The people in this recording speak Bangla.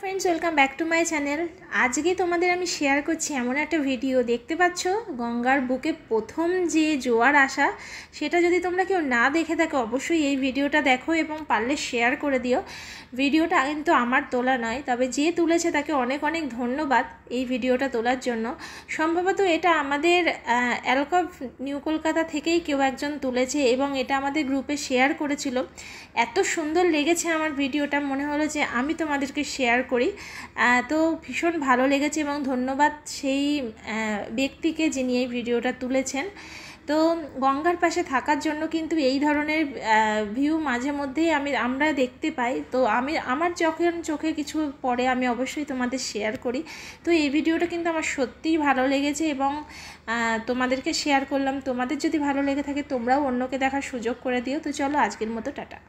friends welcome back to my channel আজকে তোমাদের আমি শেয়ার করছি এমন একটা ভিডিও দেখতে পাচ্ছ গঙ্গার বুকে প্রথম যে জোয়ার আসা সেটা যদি তোমরা কেউ না দেখে থাকো অবশ্যই এই ভিডিওটা দেখো এবং পারলে শেয়ার করে দিও ভিডিওটা কিন্তু আমার তোলা নয় তবে যে তুলেছে তাকে অনেক অনেক ধন্যবাদ এই ভিডিওটা তোলার জন্য সম্ভবত এটা আমাদের অ্যালকভ নিউ কলকাতা থেকেই কেউ একজন তুলেছে এবং এটা আমাদের গ্রুপে শেয়ার করেছিল এত সুন্দর লেগেছে আমার ভিডিওটা মনে হলো যে আমি তোমাদেরকে শেয়ার করি তো ভীষণ ভালো লেগেছে এবং ধন্যবাদ সেই ব্যক্তিকে যিনি এই ভিডিওটা তুলেছেন তো গঙ্গার পাশে থাকার জন্য কিন্তু এই ধরনের ভিউ মাঝে মধ্যেই আমি আমরা দেখতে পাই তো আমি আমার যখন চোখে কিছু পরে আমি অবশ্যই তোমাদের শেয়ার করি তো এই ভিডিওটা কিন্তু আমার সত্যিই ভালো লেগেছে এবং তোমাদেরকে শেয়ার করলাম তোমাদের যদি ভালো লেগে থাকে তোমরাও অন্যকে দেখার সুযোগ করে দিও তো চলো আজকের মতো টাটা